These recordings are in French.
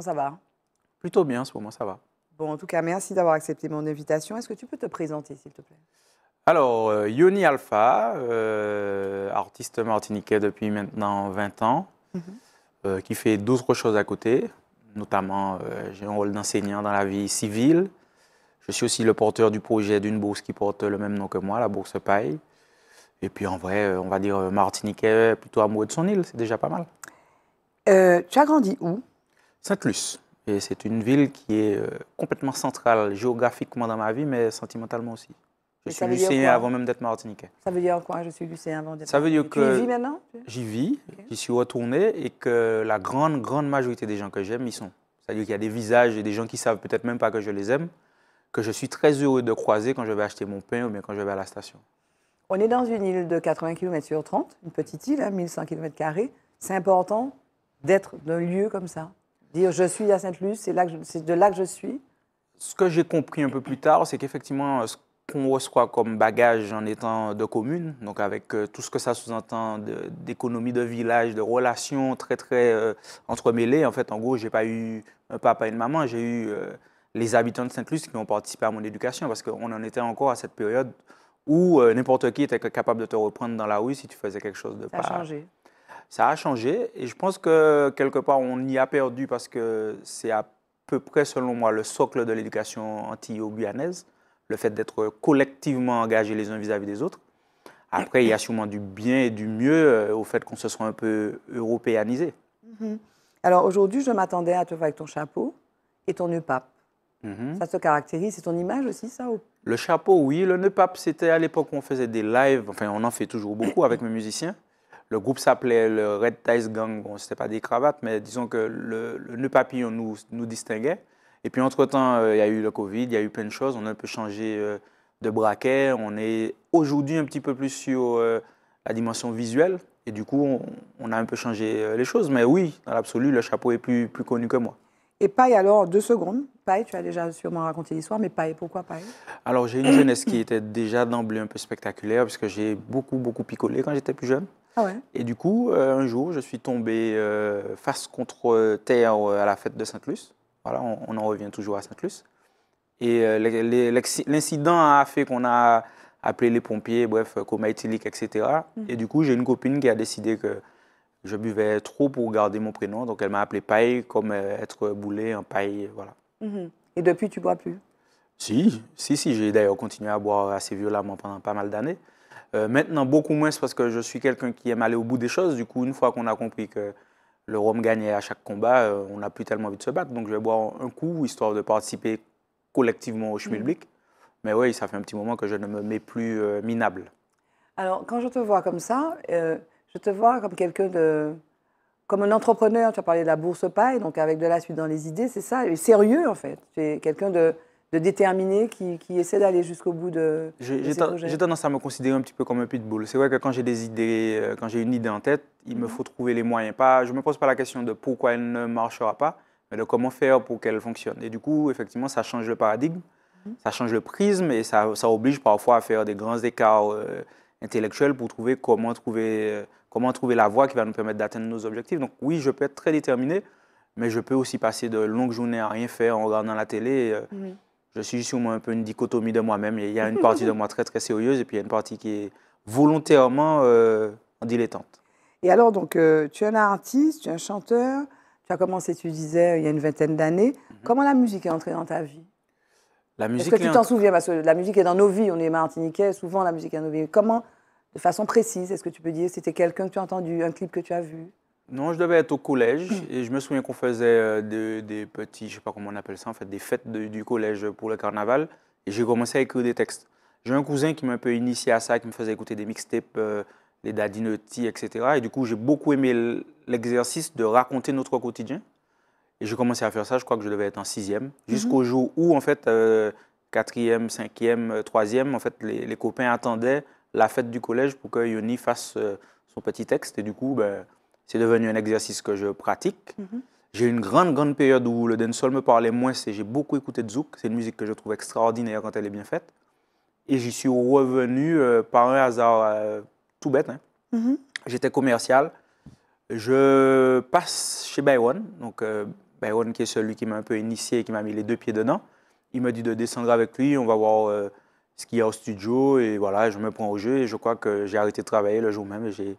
ça va Plutôt bien en ce moment, ça va. Bon, en tout cas, merci d'avoir accepté mon invitation. Est-ce que tu peux te présenter, s'il te plaît Alors, euh, Yoni Alpha, euh, artiste martiniquais depuis maintenant 20 ans, mhm. euh, qui fait d'autres choses à côté. Notamment, j'ai un rôle d'enseignant dans la vie civile. Je suis aussi le porteur du projet d'une bourse qui porte le même nom que moi, la bourse Paille. Et puis en vrai, on va dire martiniquais, plutôt amoureux de son île, c'est déjà pas mal. tu as grandi où saint luce Et c'est une ville qui est euh, complètement centrale géographiquement dans ma vie, mais sentimentalement aussi. Je suis lucéen avant même d'être martiniquais. Ça veut dire quoi Je suis lucéen avant d'être Ça veut dire que. Tu vis maintenant J'y vis, j'y suis retourné et que la grande, grande majorité des gens que j'aime ils sont. C'est-à-dire qu'il y a des visages et des gens qui savent peut-être même pas que je les aime, que je suis très heureux de croiser quand je vais acheter mon pain ou bien quand je vais à la station. On est dans une île de 80 km sur 30, une petite île, à 1100 km. C'est important d'être dans un lieu comme ça Dire je suis à Sainte-Luce, c'est de là que je suis. Ce que j'ai compris un peu plus tard, c'est qu'effectivement, euh, ce qu'on reçoit comme bagage en étant de commune, donc avec euh, tout ce que ça sous-entend d'économie de, village, de relations très très euh, entremêlées. En fait, en gros, j'ai pas eu un papa et une maman, j'ai eu les habitants de Sainte-Luce qui ont participé à mon éducation parce qu'on en était encore à cette période où n'importe qui était capable de te reprendre dans la rue si tu faisais quelque chose de ça A changé ça a changé et je pense que quelque part on y a perdu parce que c'est à peu près selon moi le socle de l'éducation anti guyanaise le fait d'être collectivement engagés les uns vis-à-vis des autres. Après, il y a sûrement du bien et du mieux euh, au fait qu'on se soit un peu européanisé. Mhm. Alors aujourd'hui, je m'attendais à te voir avec ton chapeau et ton nœud pape. Mhm. Ça se caractérise, c'est ton image aussi, ça Le chapeau, oui. Le nœud pape, c'était à l'époque où on faisait des lives, enfin on en fait toujours beaucoup avec mes musiciens. Le groupe s'appelait le Red Ties Gang. Bon, c'était pas des cravates, mais disons que le, nœud papillon nous, nous distinguait. Et puis, entre-temps, euh, il y a eu le Covid, il y a eu plein de choses. On a un peu changé euh, de braquet. On est aujourd'hui un petit peu plus sur euh, la dimension visuelle. Et du coup, on, a un peu changé les choses. Mais oui, dans l'absolu, le chapeau est plus, plus connu que moi. Et Paille, alors, deux secondes. Paille, tu as déjà sûrement raconté l'histoire, mais Paille, pourquoi Paille Alors, j'ai une jeunesse qui était déjà d'emblée un peu spectaculaire, parce que j'ai beaucoup, beaucoup picolé quand j'étais plus jeune. Ah et du coup, euh, un jour, je suis tombé euh, face contre euh, terre à la fête de Sainte-Luce. Voilà, on, en revient toujours à Sainte-Luce. Et l'incident a fait qu'on a appelé les pompiers, bref, coma éthylique, etc. Mhm. Et du coup, j'ai une copine qui a décidé que je buvais trop pour garder mon prénom. Donc, elle m'a appelé Paille, comme être boulé en paille, voilà. Mhm. Et depuis, tu bois plus Si, si, si. J'ai d'ailleurs continué à boire assez violemment pendant pas mal d'années. Euh, maintenant, beaucoup moins, parce que je suis quelqu'un qui aime aller au bout des choses. Du coup, une fois qu'on a compris que le rhum gagnait à chaque combat, euh, on n'a plus tellement envie de se battre. Donc, je vais boire un coup, histoire de participer collectivement au schmilblick. Mhm. Mais oui, ça fait un petit moment que je ne me mets plus euh, minable. Alors, quand je te vois comme ça, je te vois comme quelqu'un de. Comme un entrepreneur, tu as parlé de la bourse paille, donc avec de la suite dans les idées, c'est ça, et sérieux en fait. Tu es quelqu'un de, de déterminé qui, qui d'aller jusqu'au bout de. J'ai tendance à me considérer un petit peu comme un pitbull. C'est vrai que quand j'ai des idées, euh, quand j'ai une idée en tête, il me mhm. faut trouver les moyens. Pas, je ne me pose pas la question de pourquoi elle ne marchera pas, mais de comment faire pour qu'elle fonctionne. Et du coup, effectivement, ça change le paradigme, mhm. ça change le prisme et ça, ça, oblige parfois à faire des grands écarts euh, intellectuels pour trouver comment trouver, euh, comment trouver la voie qui va nous permettre d'atteindre nos objectifs. Donc oui, je peux être très déterminé mais je peux aussi passer de longues journées à rien faire en regardant la télé je suis moi un peu une dichotomie de moi-même. Il y a une partie de moi très très sérieuse et puis il y a une partie qui est volontairement euh, dilettante. Et alors, donc, euh, tu es un artiste, tu es un chanteur, tu as commencé, tu disais, il y a une vingtaine d'années. Mhm. Comment la musique est entrée dans ta vie La musique. Est-ce que tu t'en souviens Parce que la musique est dans nos vies, on est martiniquais, souvent la musique est dans nos vies. Comment, de façon précise, est-ce que tu peux dire, c'était quelqu'un que tu as entendu, un clip que tu as vu non, je devais être au collège et je me souviens qu'on faisait euh, des, petits, je sais pas comment on appelle ça, en fait, des fêtes du collège pour le carnaval et j'ai commencé à écrire des textes. J'ai un cousin qui m'a un peu initié à ça, qui me faisait écouter des mixtapes, des euh, les etc. Et du coup, j'ai beaucoup aimé l'exercice de raconter notre quotidien. Et j'ai commencé à faire ça, je crois que je devais être en sixième, mhm. jusqu'au jour où, en fait, euh, quatrième, cinquième, troisième, en fait, les, copains attendaient la fête du collège pour que Yoni fasse son petit texte. Et du coup, ben, c'est devenu un exercice que je pratique. Mhm. J'ai eu une grande, grande période où le dancehall me parlait moins. J'ai beaucoup écouté de zouk. C'est une musique que je trouve extraordinaire quand elle est bien faite. Et j'y suis revenu euh, par un hasard euh, tout bête. Hein. Mhm. J'étais commercial. Je passe chez Byron. Donc, euh, Byron, qui est celui qui m'a un peu initié et qui m'a mis les deux pieds dedans, il m'a dit de descendre avec lui. On va voir ce qu'il y a au studio. Et voilà, je me prends au jeu. Et je crois que j'ai arrêté de travailler le jour même. j'ai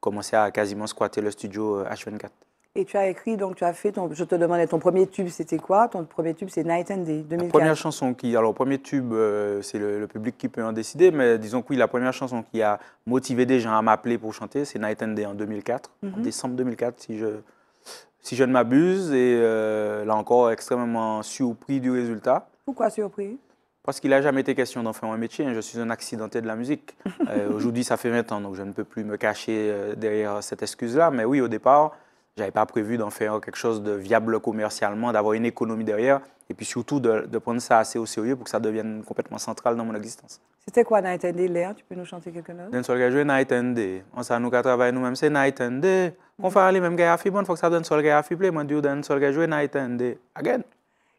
commencé à quasiment squatter le studio euh, H24. Et tu as écrit, donc tu as fait, je te demandais, ton premier tube, c'était quoi Ton premier tube, c'est Night and Day, 2004. La première chanson qui, alors premier tube, euh, c'est le, public qui peut en décider, mais disons que oui, la première chanson qui a motivé des gens à m'appeler pour chanter, c'est Night and Day en 2004, en mhm. décembre 2004, si je, si je ne m'abuse, et euh, là encore, extrêmement surpris du résultat. Pourquoi surpris parce qu'il n'a jamais été question d'en faire un métier. Hein. Je suis un accidenté de la musique. Euh, aujourd'hui, ça fait 20 ans, donc je ne peux plus me cacher euh, derrière cette excuse-là. Mais oui, au départ, je n'avais pas prévu d'en faire quelque chose de viable commercialement, d'avoir une économie derrière, et puis surtout de, prendre ça assez au sérieux pour que ça devienne complètement central dans mon existence. C'était quoi Night and Day, Léa Tu peux nous chanter quelque chose D'un seul gars jouer Night and Day. On sait nous qu'à travailler nous-mêmes, c'est Night and Day. On mm. fait aller même gars à fibre, il faut que ça donne seul gars à fibre. Moi, je d'un seul gars jouer Night and Day. Again.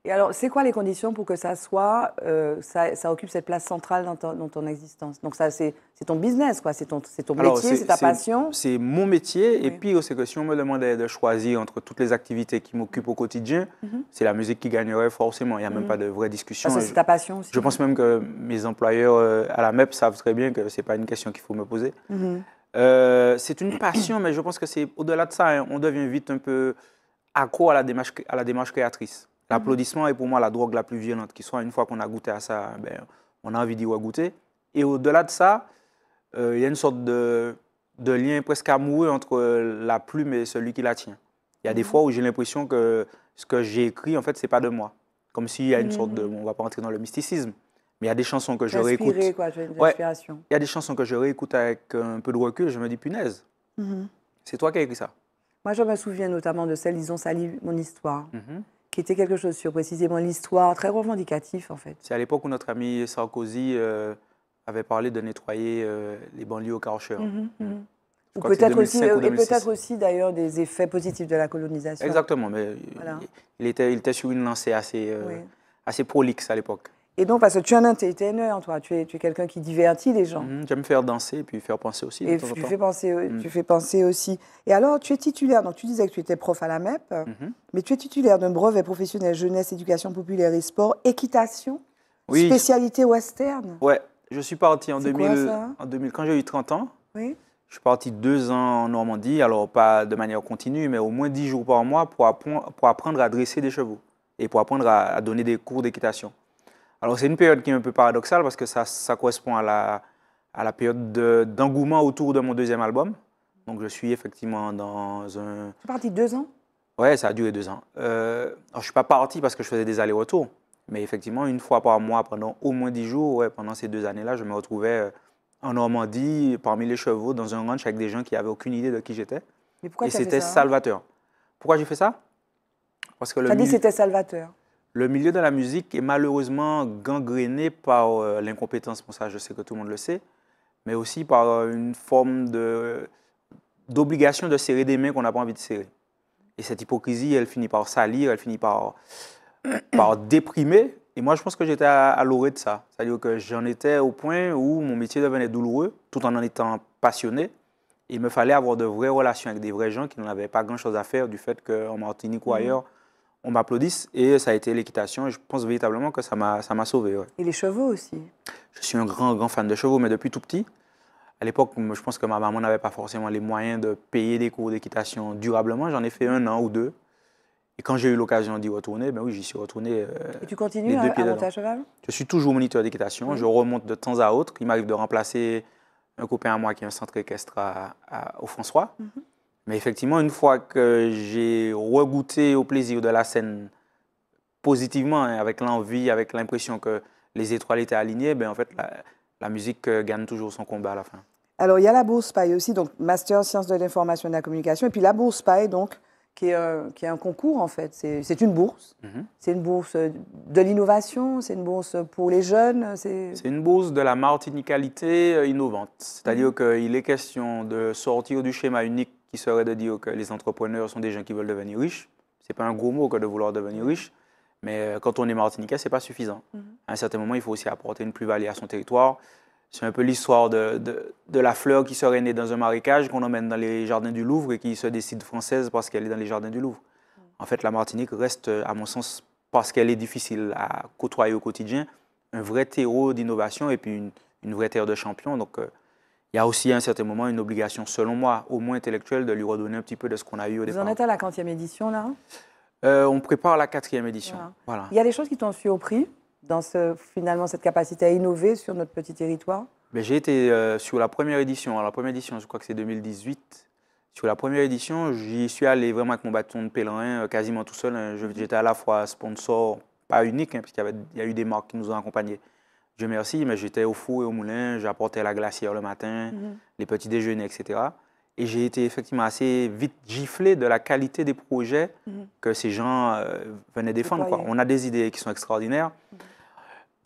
Et alors, c'est quoi les conditions pour que ça soit, euh, ça, occupe cette place centrale dans ton, existence Donc ça, c'est ton business, quoi. C'est ton, métier, c'est ta passion. C'est mon métier. Et puis, c'est que si on me demandait de choisir entre toutes les activités qui m'occupent au quotidien, mhm. c'est la musique qui gagnerait forcément. Il n'y a même mhm. pas de vraie discussion. c'est ta passion aussi. Je pense même que mes employeurs euh, à la MEP savent très bien que c'est pas une question qu'il faut me poser. Mhm. Euh, c'est une passion, mais je pense que c'est au-delà de ça. Hein. on devient vite un peu accro à la démarche, à la démarche créatrice. L'applaudissement est pour moi la drogue la plus violente qui soit. Une fois qu'on a goûté à ça, ben, on a envie d'y re-goûter. Et au-delà de ça, euh, il y a une sorte de, lien presque amoureux entre la plume et celui qui la tient. Il y a des mhm. fois où j'ai l'impression que ce que j'ai écrit, en fait, c'est pas de moi. Comme s'il y a une sorte de... Mhm. On va pas entrer dans le mysticisme, mais il y a des chansons que je réécoute. Quoi, il y a des chansons que je réécoute avec un peu de recul, je me dis punaise. Mhm. C'est toi qui as écrit ça. Moi, je me souviens notamment de celle Ils ont sali mon histoire qui était quelque chose sur précisément l'histoire, très revendicatif en fait. C'est à l'époque où notre ami Sarkozy euh, avait parlé de nettoyer euh, les banlieues au carrosseur. Mhm, mhm. Ou peut-être aussi, euh, peut-être aussi d'ailleurs des effets positifs de la colonisation. Exactement, mais il, était, il était sur une lancée assez, assez prolixe à l'époque. Et donc, parce que tu es un entertainer, toi, tu es, tu es quelqu'un qui divertit les gens. Mmh, j'aime faire danser et puis faire penser aussi. et tu, Fais penser, euh, mmh. tu fais penser aussi. Et alors, tu es titulaire, donc tu disais que tu étais prof à la MEP, mmh. mais tu es titulaire d'un brevet professionnel jeunesse, éducation populaire et sport, équitation, spécialité western. Ouais, je suis parti en, 2000, hein en 2000, quand j'ai eu 30 ans. Oui. Je suis parti deux ans en Normandie, alors pas de manière continue, mais au moins dix jours par mois pour, pour apprendre à dresser des chevaux et pour apprendre à donner des cours d'équitation. Alors c'est une période qui est un peu paradoxale parce que ça, correspond à la, période d'engouement autour de mon deuxième album. Donc je suis effectivement dans un... Tu es parti deux ans Ouais, ça a duré deux ans. Euh, je ne suis pas parti parce que je faisais des allers-retours. Mais effectivement, une fois par mois, pendant au moins dix jours, ouais, pendant ces deux années-là, je me retrouvais euh, en Normandie, parmi les chevaux, dans un ranch avec des gens qui n'avaient aucune idée de qui j'étais. Et c'était salvateur. Pourquoi j'ai fait ça Parce que le. T'as dit c'était salvateur. Le milieu de la musique est malheureusement gangréné par euh, l'incompétence, pour ça je sais que tout le monde le sait, mais aussi par euh, une forme d'obligation de, serrer des mains qu'on n'a pas envie de serrer. Et cette hypocrisie, elle finit par salir, elle finit par, par déprimer. Et moi, je pense que j'étais à, l'orée de ça. C'est-à-dire que j'en étais au point où mon métier devenait douloureux, tout en en étant passionné. Il me fallait avoir de vraies relations avec des vrais gens qui n'en avaient pas grand-chose à faire du fait qu'en Martinique ou mm. ailleurs, on m'applaudisse et ça a été l'équitation. Je pense véritablement que ça m'a sauvé. Et les chevaux aussi Je suis un grand, grand fan de chevaux, mais depuis tout petit. À l'époque, je pense que ma maman n'avait pas forcément les moyens de payer des cours d'équitation durablement. J'en ai fait un an ou deux. Et quand j'ai eu l'occasion d'y retourner, ben oui, j'y suis retourné. Euh, et tu continues à, monter à cheval Je suis toujours moniteur d'équitation. Je remonte de temps à autre. Il m'arrive de remplacer un copain à moi qui est un centre équestre à, au François. Mhm. Mais effectivement, une fois que j'ai regoûté au plaisir de la scène positivement, hein, avec l'envie, avec l'impression que les étoiles étaient alignées, ben en fait, la, musique euh, gagne toujours son combat à la fin. Alors, il y a la bourse PAI aussi, donc Master Sciences de l'information et de la communication. Et puis la bourse PAI, donc, qui est, un, euh, qui est un concours, en fait. C'est une bourse. C'est une bourse mhm. euh, de l'innovation, c'est une bourse pour les jeunes. C'est une bourse de la martinicalité innovante. C'est-à-dire mhm. qu'il est question de sortir du schéma unique qui serait de dire que les entrepreneurs sont des gens qui veulent devenir riches. Ce n'est pas un gros mot que de vouloir devenir riche, mais euh, quand on est martiniquais, ce n'est pas suffisant. Mhm. À un certain moment, il faut aussi apporter une plus-value à son territoire. C'est un peu l'histoire de, la fleur qui serait née dans un marécage qu'on emmène dans les jardins du Louvre et qui se décide française parce qu'elle est dans les jardins du Louvre. Mhm. En fait, la Martinique reste, euh, à mon sens, parce qu'elle est difficile à côtoyer au quotidien, un vrai terreau d'innovation et puis une, vraie terre de champion. Donc, euh, il y a aussi à un certain moment une obligation, selon moi, au moins intellectuelle, de lui redonner un petit peu de ce qu'on a eu au départ. Vous en êtes à la quatrième édition, là euh, On prépare la quatrième édition. Voilà. Il y a des choses qui t'ont surpris dans ce, finalement cette capacité à innover sur notre petit territoire ben, J'ai été euh, sur la première édition. la première édition, je crois que c'est 2018. Sur la première édition, j'y suis allé vraiment avec mon bâton de pèlerin, euh, quasiment tout seul. Hein. J'étais à la fois sponsor, pas unique, hein, parce puisqu'il y, a eu des marques qui nous ont accompagnés, merci, mais j'étais au four et au moulin, j'apportais la glacière le matin, mhm. les petits déjeuners, etc. Et j'ai été effectivement assez vite giflé de la qualité des projets mhm. que ces gens euh, venaient défendre. On a des idées qui sont extraordinaires. Mhm.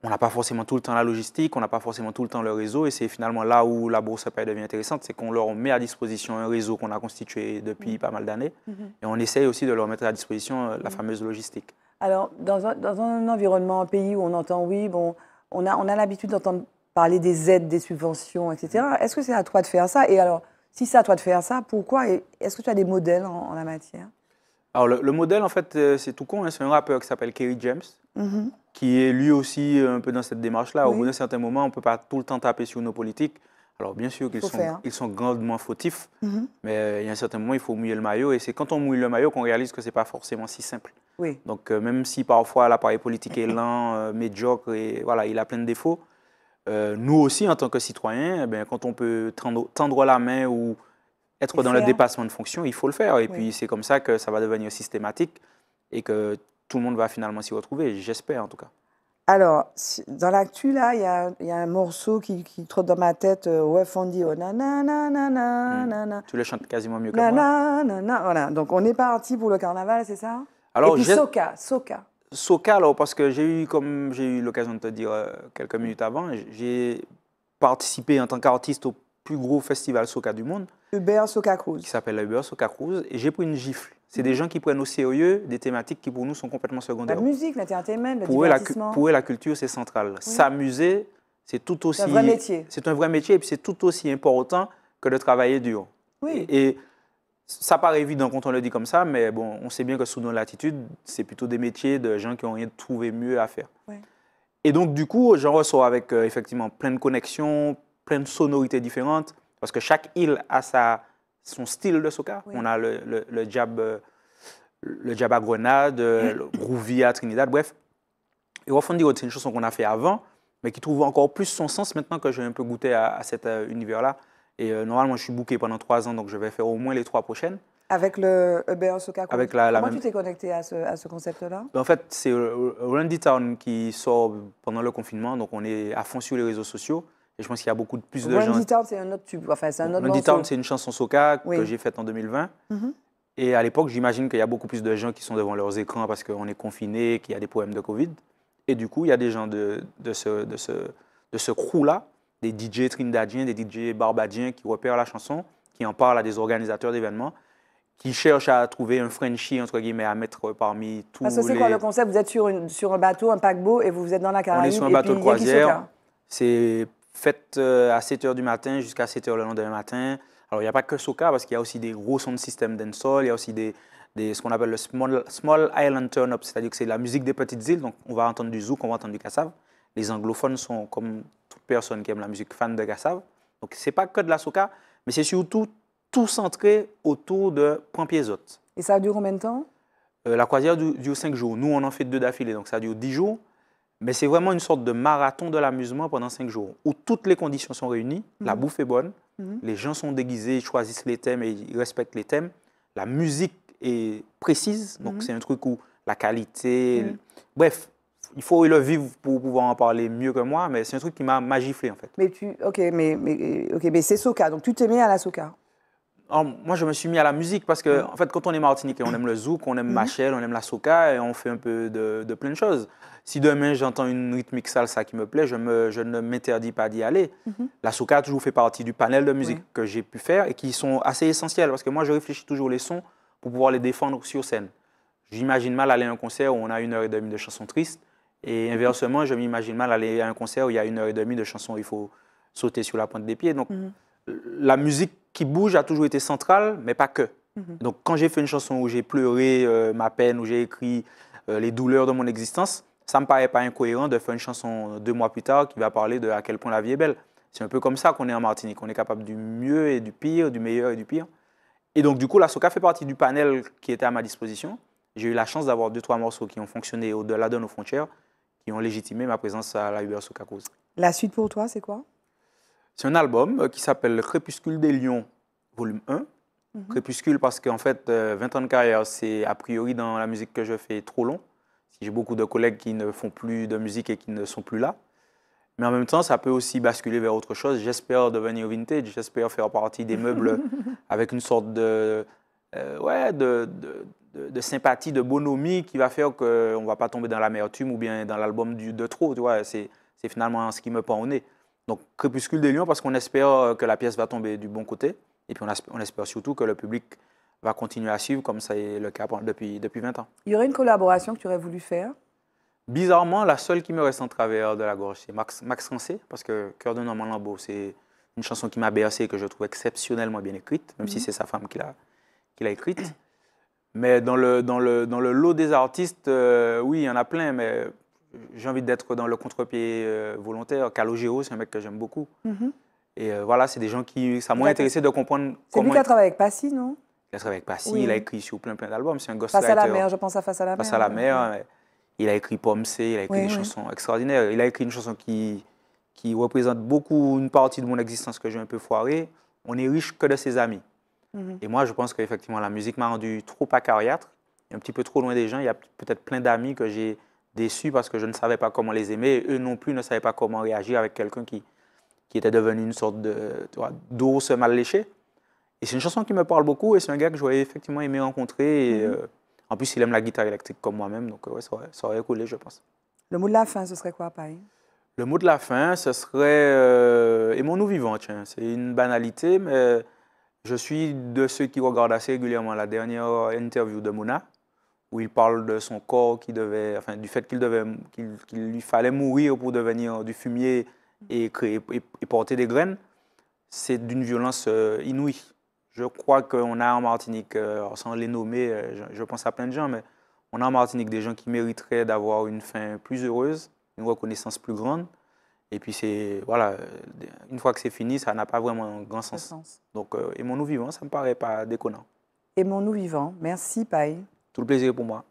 On n'a pas forcément tout le temps la logistique, on n'a pas forcément tout le temps le réseau. Et c'est finalement là où la bourse paye devient intéressante, c'est qu'on leur met à disposition un réseau qu'on a constitué depuis pas mal d'années. Et on essaye aussi de leur mettre à disposition euh, la fameuse logistique. Alors, dans un, dans un environnement, un pays où on entend, oui, bon, on a, l'habitude d'entendre parler des aides, des subventions, etc. Est-ce que c'est à toi de faire ça Et alors, si c'est à toi de faire ça, pourquoi Est-ce que tu as des modèles en, la matière Alors, le, modèle, en fait, euh, c'est tout con. Hein, c'est un rappeur qui s'appelle Kerry James, mhm. qui est lui aussi un peu dans cette démarche-là. Au bout d'un certain moment, on ne peut pas tout le temps taper sur nos politiques. Alors bien sûr qu'ils sont, grandement fautifs, mhm. mais euh, il y a un certain moment, il faut mouiller le maillot. Et c'est quand on mouille le maillot qu'on réalise que ce n'est pas forcément si simple. Donc euh, même si parfois l'appareil politique est lent, euh, médiocre, et, voilà, il a plein de défauts, nous aussi, en tant que citoyens, eh quand on peut tendre, la main ou être dans le dépassement de fonction, il faut le faire. Et puis c'est comme ça que ça va devenir systématique et que tout le monde va finalement s'y retrouver, j'espère en tout cas. Alors, dans l'actu, là, il y, a, un morceau qui, qui trotte dans ma tête. Euh, ouais, dit oh, mm. Tu le chantes quasiment mieux que moi. voilà. Donc, on est parti pour le carnaval, c'est ça Alors, Et puis, Soka, Soka. alors, parce que j'ai eu, comme j'ai eu l'occasion de te dire euh, quelques minutes avant, j'ai participé en tant qu'artiste au plus gros festival soca du monde. Uber Soca Cruise. Qui s'appelle Uber Soca Cruise. Et j'ai pris une gifle. C'est mm. des gens qui prennent au sérieux des thématiques qui pour nous sont complètement secondaires. La musique, l'entertainment, le pour divertissement. la, pour eux, la culture, c'est central. S'amuser, c'est tout aussi. C'est un vrai métier. C'est un vrai métier et puis c'est tout aussi important que de travailler dur. Oui. Et, ça paraît évident quand on le dit comme ça, mais bon, on sait bien que sous nos latitudes, c'est plutôt des métiers de gens qui n'ont rien trouvé mieux à faire. Oui. Et donc, du coup, j'en ressors avec euh, effectivement plein de connexions, plein de sonorités différentes, parce que chaque île a sa, son style de soca. On a le, le, jab, euh, le jab à Grenade, euh, le à Trinidad, bref. Et Rough Road, c'est une chanson qu'on a fait avant, mais qui trouve encore plus son sens maintenant que j'ai un peu goûté à, cet euh, univers-là. Et normalement, je suis booké pendant trois ans, donc je vais faire au moins les trois prochaines. Avec le Uber e Soca Avec la, Comment tu t'es connecté à ce, à ce concept-là ben, En fait, c'est Randy Town qui sort pendant le confinement, donc on est à fond sur les réseaux sociaux. Et je pense qu'il y a beaucoup plus de gens. Wendy Town, c'est une chanson soca que j'ai faite en 2020. Mhm. Et à l'époque, j'imagine qu'il y a beaucoup plus de gens qui sont devant leurs écrans parce qu'on est confiné, qu'il y a des problèmes de Covid. Et du coup, il y a des gens de, ce, de de ce crew-là, des DJ trinidadiens, des DJ barbadiens qui repèrent la chanson, qui en parlent à des organisateurs d'événements, qui cherchent à trouver un Frenchie, entre guillemets, à mettre parmi tous les... Parce que c'est quoi le concept Vous êtes sur, sur un bateau, un paquebot, et vous êtes dans la Caraïbe. On est sur un bateau de croisière. C'est faites euh, à 7 h du matin jusqu'à 7 h le lendemain matin. Alors, il n'y a pas que Soka parce qu'il y a aussi des gros sons de système d'ensol. il y a aussi des, ce qu'on appelle le small, island turn-up, c'est-à-dire que c'est la musique des petites îles. Donc, on va entendre du zouk, on va entendre du cassave. Les anglophones sont, comme toute personne qui aime la musique, fan de cassave. Donc, ce n'est pas que de la Soca, mais c'est surtout tout centré autour de Point Et ça dure combien de temps euh, La croisière dure, dure 5 jours. Nous, on en fait deux d'affilée, donc ça dure 10 jours. Mais c'est vraiment une sorte de marathon de l'amusement pendant cinq jours, où toutes les conditions sont réunies, la mhm. bouffe est bonne, mhm. les gens sont déguisés, ils choisissent les thèmes et ils respectent les thèmes, la musique est précise, donc mhm. c'est un truc où la qualité, bref, il faut le vivre pour pouvoir en parler mieux que moi, mais c'est un truc qui m'a magiflé en fait. Mais tu, ok, mais, mais, mais c'est Soka, donc tu t'es mis à la Soka Oh, moi, je me suis mis à la musique parce que, mhm. en fait, quand on est martiniquais, on aime le zouk, on aime mhm. Machel, on aime la soca et on fait un peu de, plein de choses. Si demain j'entends une rythmique salsa qui me plaît, je, ne m'interdis pas d'y aller. Mhm. La soca a toujours fait partie du panel de musique que j'ai pu faire et qui sont assez essentiels parce que moi, je réfléchis toujours les sons pour pouvoir les défendre sur scène. J'imagine mal aller à un concert où on a une heure et demie de chansons tristes et inversement, je m'imagine mal aller à un concert où il y a une heure et demie de chansons où il faut sauter sur la pointe des pieds. Donc, la musique qui bouge a toujours été centrale, mais pas que. Mhm. Donc quand j'ai fait une chanson où j'ai pleuré euh, ma peine, où j'ai écrit euh, les douleurs de mon existence, ça me paraît pas incohérent de faire une chanson euh, deux mois plus tard qui va parler de à quel point la vie est belle. C'est un peu comme ça qu'on est en Martinique, on est capable du mieux et du pire, du meilleur et du pire. Et donc du coup, la Soca fait partie du panel qui était à ma disposition. J'ai eu la chance d'avoir deux, trois morceaux qui ont fonctionné au-delà de nos frontières, qui ont légitimé ma présence à la Uber Soca Cause. La suite pour toi, c'est quoi c'est un album euh, qui s'appelle Crépuscule des Lions, volume 1. Mhm. Crépuscule parce qu'en fait, 20 euh, ans de carrière, c'est a priori dans la musique que je fais trop long. J'ai beaucoup de collègues qui ne font plus de musique et qui ne sont plus là. Mais en même temps, ça peut aussi basculer vers autre chose. J'espère devenir vintage, j'espère faire partie des meubles avec une sorte de, euh, ouais, de, sympathie, de bonhomie qui va faire qu'on ne va pas tomber dans l'amertume ou bien dans l'album de trop. Tu vois, c'est, finalement ce qui me pend au nez. Donc Crépuscule des Lions parce qu'on espère euh, que la pièce va tomber du bon côté et puis on espère, on espère surtout que le public va continuer à suivre comme ça est le cas depuis, depuis 20 ans. Il y aurait une collaboration que tu aurais voulu faire Bizarrement, la seule qui me reste en travers de la gorge, c'est Max, Max Rancé, parce que Cœur de Normand Lambeau, c'est une chanson qui m'a bercé et que je trouve exceptionnellement bien écrite, même si mhm. c'est sa femme qui l'a écrite. Mais dans le, dans, le, dans le lot des artistes, euh, oui, il y en a plein, mais j'ai envie d'être dans le contre-pied euh, volontaire. Calogero, c'est un mec que j'aime beaucoup. Mhm. Et euh, voilà, c'est des gens qui. Ça m'a intéressé de comprendre. C'est lui qui a travaillé avec Passy, non Il a travaillé avec Passy, il a écrit sur plein, plein d'albums. C'est un gosse Face à la mer, je pense à Face à la mer. Face à la mer. Il a écrit Pomme C, il a écrit des chansons extraordinaires. Il a écrit une chanson qui, qui représente beaucoup une partie de mon existence que j'ai un peu foirée. On est riche que de ses amis. Mhm. Et moi, je pense qu'effectivement, la musique m'a rendu trop acariâtre, un petit peu trop loin des gens. Il y a peut-être plein d'amis que j'ai déçu parce que je ne savais pas comment les aimer. eux non plus ne savaient pas comment réagir avec quelqu'un qui, qui était devenu une sorte de d'ours mal léché. Et c'est une chanson qui me parle beaucoup et c'est un gars que j'aurais effectivement aimé rencontrer. Et, mhm. euh, en plus, il aime la guitare électrique comme moi-même, donc euh, ouais, ça, aurait, coulé, je pense. Le mot de la fin, ce serait quoi, Paris Le mot de la fin, ce serait euh, aimons-nous vivants, tiens. C'est une banalité, mais je suis de ceux qui regardent assez régulièrement la dernière interview de Mouna où il parle de son corps qui devait, enfin, du fait qu'il devait, qu'il, lui fallait mourir pour devenir du fumier et, créer, et, porter des graines, c'est d'une violence euh, inouïe. Je crois qu'on a en Martinique, euh, sans les nommer, euh, je, pense à plein de gens, mais on a en Martinique des gens qui mériteraient d'avoir une fin plus heureuse, une reconnaissance plus grande. Et puis, c'est, voilà, une fois que c'est fini, ça n'a pas vraiment grand sens. Donc, aimons-nous vivants, ça ne me paraît pas déconnant. Aimons-nous vivants. Merci, Paille. durplexé pour moi.